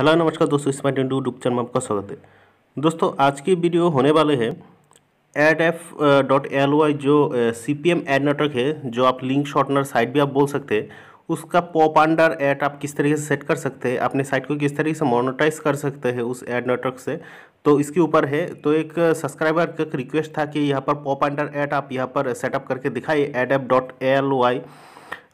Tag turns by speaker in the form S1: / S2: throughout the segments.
S1: hello नमस्कार दोस्तों smart Indu YouTube channel में आपका स्वागत है दोस्तों आज की वीडियो होने वाले हैं ad F dot L Y जो C P M ad network है जो आप लिंक शॉर्टनर साइट भी आप बोल सकते हैं उसका पॉप अंडर ऐड आप किस तरीके से सेट कर सकते हैं अपने साइट को किस तरीके से मोनोटाइज कर सकते हैं उस एड नेटवर्क से तो इसके ऊपर है तो एक सब्सक्राइबर का रिक्वेस्ट था कि यहाँ पर पॉप अंडर ऐड आप यहाँ पर सेटअप करके दिखाइए ad F dot L Y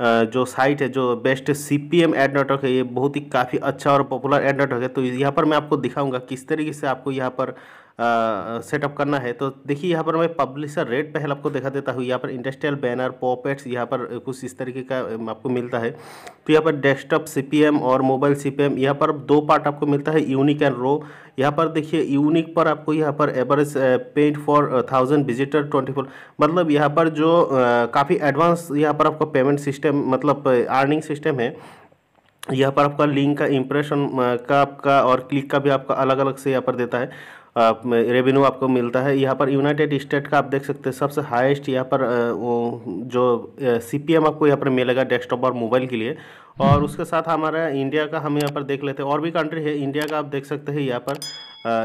S1: जो साइट है जो best C P M ad network है ये बहुत ही काफ़ी अच्छा और पॉपुलर एड नेटवर्क है तो यहाँ पर मैं आपको दिखाऊंगा किस तरीके से आपको यहाँ पर सेटअप करना है तो देखिए यहाँ पर मैं पब्लिशर रेट पहल आपको दिखा देता हूँ यहाँ पर इंडस्ट्रियल बैनर पॉपेट्स यहाँ पर कुछ इस तरीके का आपको मिलता है तो यहाँ पर डेस्कटॉप सीपीएम और मोबाइल सीपीएम यहाँ पर दो पार्ट आपको मिलता है यूनिक एंड रो यहाँ पर देखिए यूनिक पर आपको यहाँ पर average paid for thousand visitor twenty four मतलब यहाँ पर जो काफ़ी एडवांस यहाँ पर आपका पेमेंट सिस्टम मतलब अर्निंग सिस्टम है यहाँ पर आपका लिंक का इम्प्रेशन का आपका और क्लिक का भी आपका अलग अलग से यहाँ पर देता है रेवेन्यू आपको मिलता है यहाँ पर यूनाइटेड स्टेट का आप देख सकते हैं सबसे हाईएस्ट यहाँ पर वो जो सी पी एम आपको यहाँ पर मिलेगा डेस्कटॉप और मोबाइल के लिए और उसके साथ हमारा इंडिया का हम यहाँ पर देख लेते हैं और भी कंट्री है इंडिया का आप देख सकते हैं यहाँ पर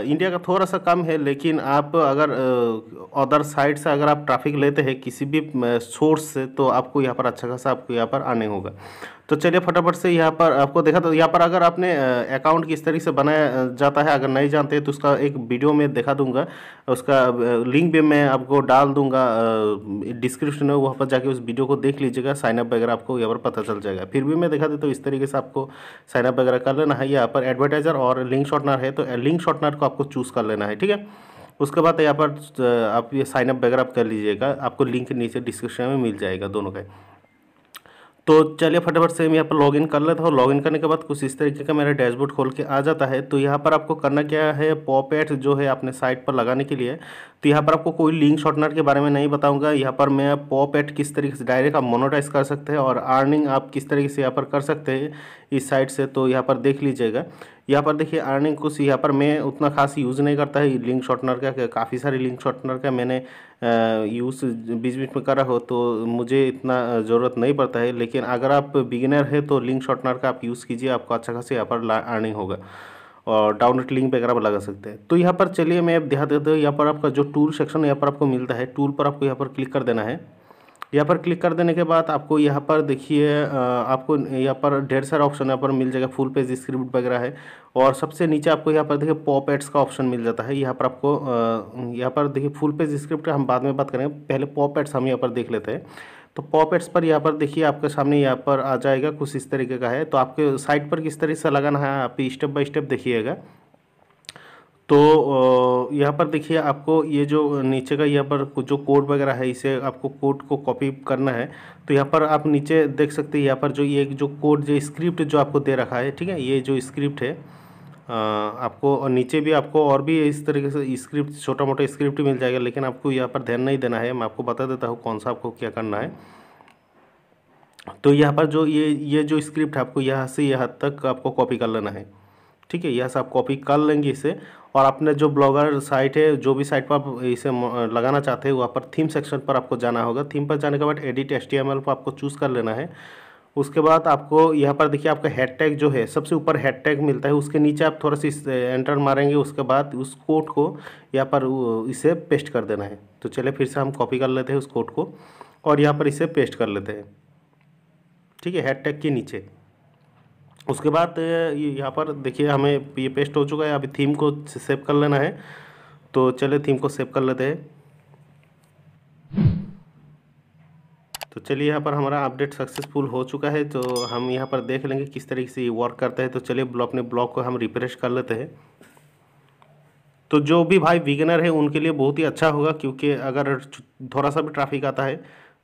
S1: इंडिया का थोड़ा सा कम है लेकिन आप अगर अदर साइड से अगर आप ट्रैफिक लेते हैं किसी भी सोर्स से तो आपको यहाँ पर अच्छा खासा आपको यहाँ पर आने होगा तो चलिए फटाफट से यहाँ पर आपको देखा तो यहाँ पर अगर आपने अकाउंट किस तरीके से बनाया जाता है अगर नहीं जानते तो उसका एक वीडियो में दिखा दूंगा उसका लिंक भी मैं आपको डाल दूंगा डिस्क्रिप्शन में वहाँ पर जाके उस वीडियो को देख लीजिएगा साइनअप वगैरह आपको यहाँ पर पता चल जाएगा फिर भी मैं दिखा देता तो हूँ इस तरीके से आपको साइनअप वगैरह कर लेना है यहाँ पर एडवर्टाइजर और लिंक शॉर्टनर है तो लिंक शॉर्टनर को आपको चूज़ कर लेना है ठीक है उसके बाद यहाँ पर आप ये साइनअप वगैरह आप कर लीजिएगा आपको लिंक नीचे डिस्क्रिप्शन में मिल जाएगा दोनों का तो चलिए फटाफट से मैं यहाँ पर लॉगिन कर लेता हूँ लॉगिन करने के बाद कुछ इस तरीके का मेरा डैशबोर्ड खोल के आ जाता है तो यहाँ पर आपको करना क्या है एड्स जो है अपने साइट पर लगाने के लिए तो यहाँ पर आपको कोई लिंक शॉर्टनर के बारे में नहीं बताऊँगा यहाँ पर मैं एड किस तरीके से डायरेक्ट आप मोनोटाइज कर सकते हैं और अर्निंग आप किस तरीके से यहाँ पर कर सकते हैं इस साइट से तो यहाँ पर देख लीजिएगा यहाँ पर देखिए अर्निंग कुछ यहाँ पर मैं उतना खास यूज़ नहीं करता है लिंक शॉर्टनर का काफ़ी सारे लिंक शॉर्टनर का मैंने यूज़ बीच बीच में कर हो तो मुझे इतना ज़रूरत नहीं पड़ता है लेकिन अगर आप बिगिनर है तो लिंक शॉर्टनर का आप यूज़ कीजिए आपको अच्छा खासा यहाँ पर अर्निंग होगा और डाउनलोड लिंक वगैरह आप लगा सकते हैं तो यहाँ पर चलिए मैं अब ध्यान देता हूँ यहाँ पर आपका जो टूल सेक्शन यहाँ पर आपको मिलता है टूल पर आपको यहाँ पर क्लिक कर देना है यहाँ पर क्लिक कर देने के बाद आपको यहाँ पर देखिए आपको यहाँ पर ढेर सारा ऑप्शन यहाँ पर मिल जाएगा फुल पेज स्क्रिप्ट वगैरह है और सबसे नीचे आपको यहाँ पर देखिए पॉप एड्स का ऑप्शन मिल जाता है यहाँ पर आपको यहाँ पर देखिए फुल पेज स्क्रिप्ट हम बाद में बात करेंगे पहले पॉप एड्स हम यहाँ पर देख लेते हैं तो एड्स पर यहाँ पर देखिए आपके सामने यहाँ पर आ जाएगा कुछ इस तरीके का है तो आपके साइट पर किस तरीके से लगाना है आप स्टेप बाय स्टेप देखिएगा तो यहाँ पर देखिए आपको ये जो नीचे का यहाँ पर जो कोड वगैरह है इसे आपको कोड को कॉपी करना है तो यहाँ पर आप नीचे देख सकते हैं यहाँ पर जो ये जो कोड जो स्क्रिप्ट जो आपको दे रखा है ठीक है ये जो स्क्रिप्ट है आपको और नीचे भी आपको और भी इस तरीके से स्क्रिप्ट छोटा मोटा स्क्रिप्ट मिल जाएगा लेकिन आपको यहाँ पर ध्यान नहीं देना है मैं आपको बता देता हूँ कौन सा आपको क्या करना है तो यहाँ पर जो ये ये जो स्क्रिप्ट है आपको यहाँ से यहाँ तक आपको कॉपी कर लेना है ठीक है यस आप कॉपी कर लेंगे इसे और अपने जो ब्लॉगर साइट है जो भी साइट पर आप इसे लगाना चाहते हैं वहाँ पर थीम सेक्शन पर आपको जाना होगा थीम पर जाने के बाद एडिट एस पर आपको चूज़ कर लेना है उसके बाद आपको यहाँ पर देखिए आपका हेड टैग जो है सबसे ऊपर हेड टैग मिलता है उसके नीचे आप थोड़ा सी एंटर मारेंगे उसके बाद उस कोड को यहाँ पर इसे पेस्ट कर देना है तो चलिए फिर से हम कॉपी कर लेते हैं उस कोड को और यहाँ पर इसे पेस्ट कर लेते हैं ठीक है हेड टैग के नीचे उसके बाद यहाँ पर देखिए हमें ये पेस्ट हो चुका है अभी थीम को सेव कर लेना है तो चले थीम को सेव कर लेते हैं तो चलिए यहाँ पर हमारा अपडेट सक्सेसफुल हो चुका है तो हम यहाँ पर देख लेंगे किस तरीके से ये वर्क करता है तो चलिए अपने ब्लॉग को हम रिफ्रेश कर लेते हैं तो जो भी भाई विगनर है उनके लिए बहुत ही अच्छा होगा क्योंकि अगर थोड़ा सा भी ट्रैफिक आता है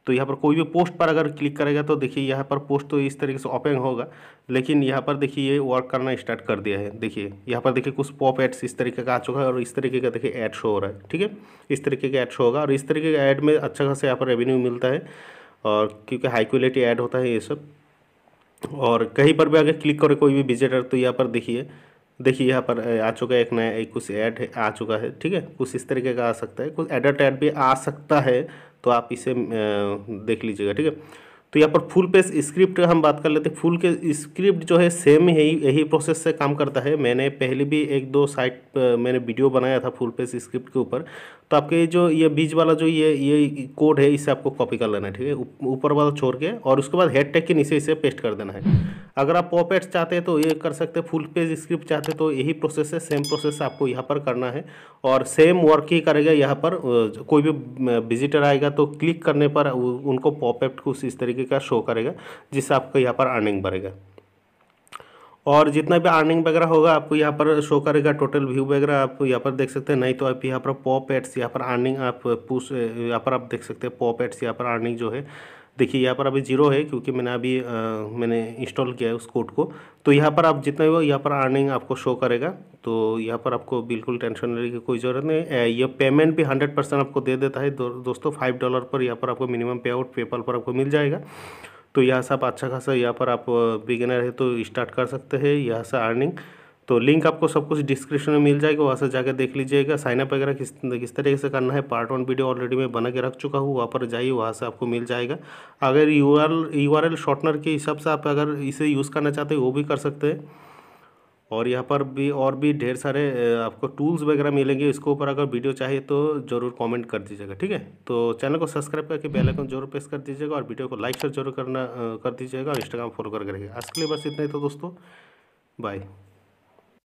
S1: तो यहाँ पर कोई भी पोस्ट पर अगर क्लिक करेगा तो देखिए यहाँ पर पोस्ट तो इस तरीके से ओपन होगा लेकिन यहाँ पर देखिए ये वर्क करना स्टार्ट कर दिया है देखिए यहाँ पर देखिए कुछ पॉप एड्स इस तरीके का आ चुका है और इस तरीके का देखिए ऐड शो हो रहा है ठीक है इस तरीके का ऐड शो होगा और इस तरीके का ऐड में अच्छा खासा यहाँ पर रेवेन्यू मिलता है और क्योंकि हाई क्वालिटी ऐड होता है ये सब और कहीं पर भी अगर क्लिक करें कोई भी विजिटर तो यहाँ पर देखिए देखिए यहाँ पर आ चुका है एक नया एक कुछ ऐड आ चुका है ठीक है कुछ इस तरीके का आ सकता है कुछ एडल्ट ऐड भी आ सकता है तो आप इसे देख लीजिएगा ठीक है तो यहाँ पर फुल पेज स्क्रिप्ट हम बात कर लेते हैं फुल के स्क्रिप्ट जो है सेम ही यही प्रोसेस से काम करता है मैंने पहले भी एक दो साइट मैंने वीडियो बनाया था फुल पेज स्क्रिप्ट के ऊपर तो आपके जो ये बीच वाला जो ये ये कोड है इसे आपको कॉपी कर लेना है ठीक है ऊपर वाला छोड़ के और उसके बाद हेड टैग के नीचे इसे पेस्ट कर देना है अगर आप पॉपेट्स चाहते हैं तो ये कर सकते हैं फुल पेज स्क्रिप्ट चाहते हैं तो यही प्रोसेस है सेम प्रोसेस आपको यहाँ पर करना है और सेम वर्क ही करेगा यहाँ पर कोई भी विजिटर आएगा तो क्लिक करने पर उनको पॉपेट कुछ इस तरीके तरीके का शो करेगा जिससे आपको यहाँ पर अर्निंग बढ़ेगा और जितना भी अर्निंग वगैरह होगा आपको यहाँ पर शो करेगा टोटल व्यू वगैरह आप यहाँ पर देख सकते हैं नहीं तो आप यहाँ पर पॉप एड्स यहाँ पर अर्निंग आप पूछ यहाँ पर आप देख सकते हैं पॉप एड्स यहाँ पर अर्निंग जो है देखिए यहाँ पर अभी जीरो है क्योंकि मैंने अभी आ, मैंने इंस्टॉल किया है उस कोड को तो यहाँ पर आप जितना भी हो यहाँ पर अर्निंग आपको शो करेगा तो यहाँ पर आपको बिल्कुल टेंशन लेने की कोई ज़रूरत नहीं यह पेमेंट भी हंड्रेड परसेंट आपको दे देता है दो, दोस्तों फाइव डॉलर पर यहाँ पर आपको मिनिमम पे आउट पेपाल पर आपको मिल जाएगा तो यहाँ से आप अच्छा खासा यहाँ पर आप बिगिनर है तो स्टार्ट कर सकते हैं यहाँ से अर्निंग तो लिंक आपको सब कुछ डिस्क्रिप्शन में मिल जाएगा वहाँ से जाकर देख लीजिएगा साइनअप वगैरह किस किस तरीके से करना है पार्ट वन वीडियो ऑलरेडी मैं बना के रख चुका हूँ वहाँ पर जाइए वहाँ से आपको मिल जाएगा अगर you are U R L shortener के हिसाब से आप अगर इसे यूज़ करना चाहते हैं वो भी कर सकते हैं और यहाँ पर भी और भी ढेर सारे आपको टूल्स वगैरह मिलेंगे इसके ऊपर अगर वीडियो चाहिए तो ज़रूर कमेंट कर दीजिएगा ठीक है तो चैनल को सब्सक्राइब करके बेल आइकन जरूर प्रेस कर दीजिएगा और वीडियो को लाइक शेयर जरूर करना कर दीजिएगा और इंस्टाग्राम फॉलो करके करेगा आज के लिए बस इतना ही तो दोस्तों बाय